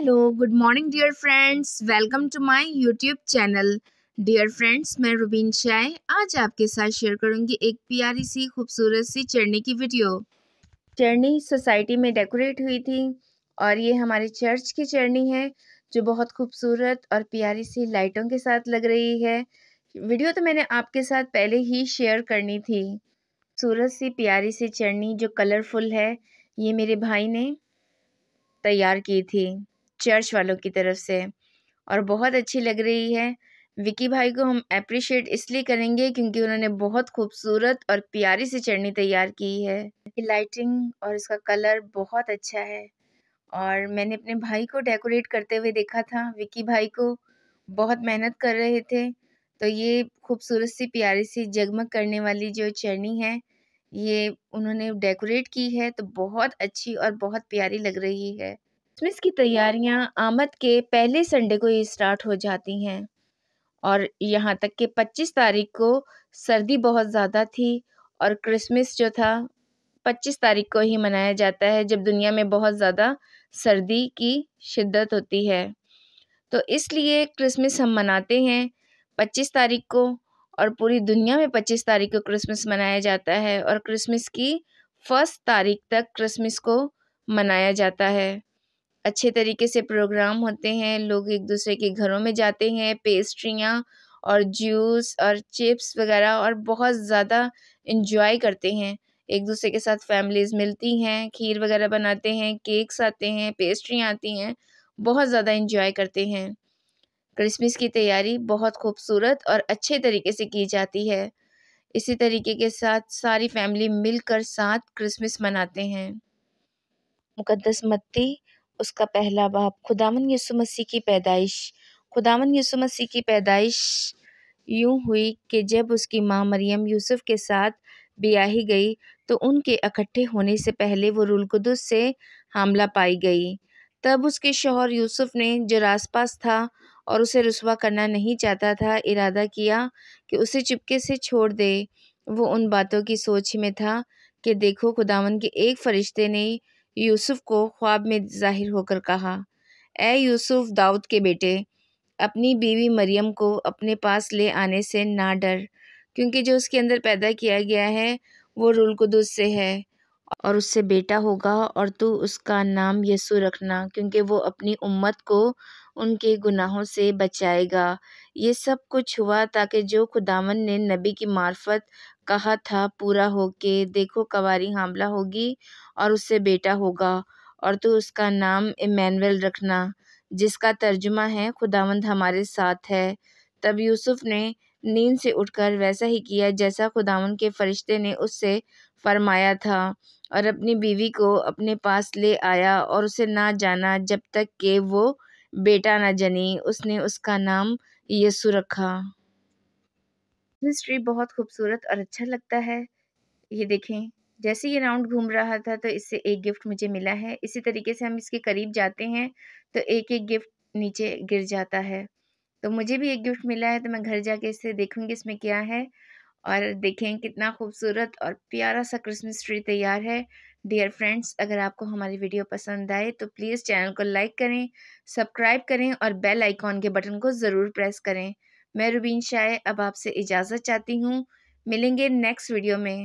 hello good morning dear friends welcome to my YouTube channel dear friends मैं रुबीन शाय आज आपके साथ शेयर करूंगी एक प्यारी सी खूबसूरत सी चरनी की वीडियो चरनी सोसाइटी में डेकोरेट हुई थी और ये हमारे चर्च की चरनी है जो बहुत खूबसूरत और प्यारी सी लाइटों के साथ लग रही है वीडियो तो मैंने आपके साथ पहले ही शेयर करनी थी सूरत सी प्यारी सी चरनी जो कलरफुल है ये मेरे भाई ने तैयार की थी चर्च वालों की तरफ से और बहुत अच्छी लग रही है विकी भाई को हम अप्रिशिएट इसलिए करेंगे क्योंकि उन्होंने बहुत खूबसूरत और प्यारी सी चटनी तैयार की है लाइटिंग और इसका कलर बहुत अच्छा है और मैंने अपने भाई को डेकोरेट करते हुए देखा था विकी भाई को बहुत मेहनत कर रहे थे तो ये खूबसूरत सी प्यारी सी जगमग करने वाली जो चटनी है ये उन्होंने डेकोरेट की है तो बहुत अच्छी और बहुत प्यारी लग रही है क्रिसमस तो की तैयारियां आमद के पहले संडे को ही स्टार्ट हो जाती हैं और यहाँ तक कि 25 तारीख को सर्दी बहुत ज़्यादा थी और क्रिसमस जो था 25 तारीख को ही मनाया जाता है जब दुनिया में बहुत ज़्यादा सर्दी की शिद्दत होती है तो इसलिए क्रिसमस हम मनाते हैं 25 तारीख को और पूरी दुनिया में 25 तारीख को क्रिसमस मनाया जाता है और क्रिसमस की फ़र्स्ट तारीख तक क्रिसमस को मनाया जाता है अच्छे तरीके से प्रोग्राम होते हैं लोग एक दूसरे के घरों में जाते हैं पेस्ट्रियाँ और जूस और चिप्स वगैरह और बहुत ज़्यादा इन्जॉय करते हैं एक दूसरे के साथ फैमिलीज़ मिलती हैं खीर वगैरह बनाते हैं केक्स आते हैं पेस्ट्रियाँ आती हैं बहुत ज़्यादा इन्जॉय करते हैं क्रिसमस की तैयारी बहुत खूबसूरत और अच्छे तरीके से की जाती है इसी तरीके के साथ सारी फैमिली मिलकर साथ क्रिसमस मनाते हैं मुकदस मत्ती उसका पहला बाप खुदावन यसु मसीह की पैदाइश खुदावन यसु मसीह की पैदाइश यूं हुई कि जब उसकी माँ मरियम यूसुफ के साथ ब्याही गई तो उनके इकट्ठे होने से पहले वो रुलकुदस से हमला पाई गई तब उसके शोहर यूसुफ ने जो रासपास था और उसे रसवा करना नहीं चाहता था इरादा किया कि उसे चुपके से छोड़ दे वो उन बातों की सोच में था कि देखो खुदावन के एक फरिश्ते ने यूसुफ को ख्वाब में ज़ाहिर होकर कहा ए यूसुफ दाऊद के बेटे अपनी बीवी मरियम को अपने पास ले आने से ना डर क्योंकि जो उसके अंदर पैदा किया गया है वो रुल कुदस से है और उससे बेटा होगा और तू उसका नाम यसु रखना क्योंकि वो अपनी उम्मत को उनके गुनाहों से बचाएगा ये सब कुछ हुआ ताकि जो खुदावन ने नबी की मार्फत कहा था पूरा हो के देखो कवारी हामला होगी और उससे बेटा होगा और तू उसका नाम इमैनुअल रखना जिसका तर्जुमा है खुदावंद हमारे साथ है तब यूसुफ ने नींद से उठकर वैसा ही किया जैसा खुदावन के फरिश्ते ने उससे फरमाया था और अपनी बीवी को अपने पास ले आया और उसे ना जाना जब तक कि वो बेटा ना जनी उसने उसका नाम यसु रखा क्रिसमस ट्री बहुत खूबसूरत और अच्छा लगता है ये देखें जैसे ये राउंड घूम रहा था तो इससे एक गिफ्ट मुझे मिला है इसी तरीके से हम इसके करीब जाते हैं तो एक एक गिफ्ट नीचे गिर जाता है तो मुझे भी एक गिफ्ट मिला है तो मैं घर जाके इसे देखूंगी इसमें क्या है और देखें कितना खूबसूरत और प्यारा सा क्रिसमस ट्री तैयार है डियर फ्रेंड्स अगर आपको हमारी वीडियो पसंद आए तो प्लीज़ चैनल को लाइक करें सब्सक्राइब करें और बेल आइकॉन के बटन को ज़रूर प्रेस करें मैं रुबीन शाह अब आपसे इजाज़त चाहती हूँ मिलेंगे नेक्स्ट वीडियो में